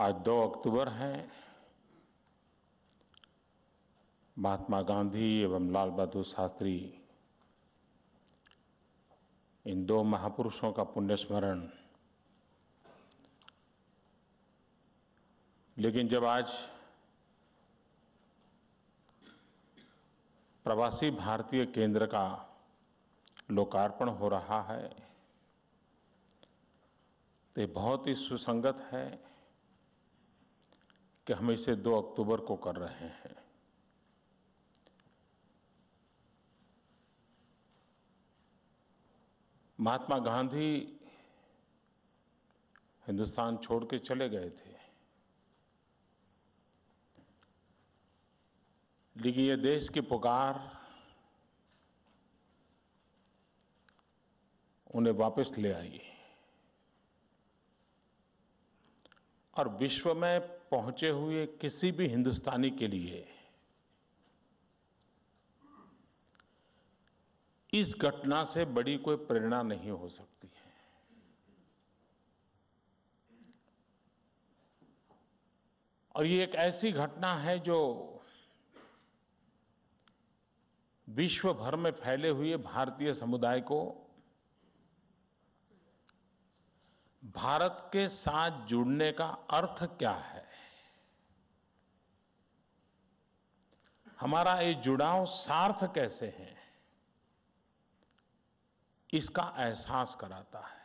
आज 2 अक्टूबर है महात्मा गांधी एवं लाल बहादुर शास्त्री इन दो महापुरुषों का पुण्य स्मरण लेकिन जब आज प्रवासी भारतीय केंद्र का लोकार्पण हो रहा है तो बहुत ही सुसंगत है कि हम इसे 2 अक्टूबर को कर रहे हैं महात्मा गांधी हिंदुस्तान छोड़ के चले गए थे लेकिन ये देश की पुकार उन्हें वापस ले आई और विश्व में पहुंचे हुए किसी भी हिंदुस्तानी के लिए इस घटना से बड़ी कोई प्रेरणा नहीं हो सकती है और ये एक ऐसी घटना है जो विश्व भर में फैले हुए भारतीय समुदाय को भारत के साथ जुड़ने का अर्थ क्या है हमारा ये जुड़ाव सार्थ कैसे है इसका एहसास कराता है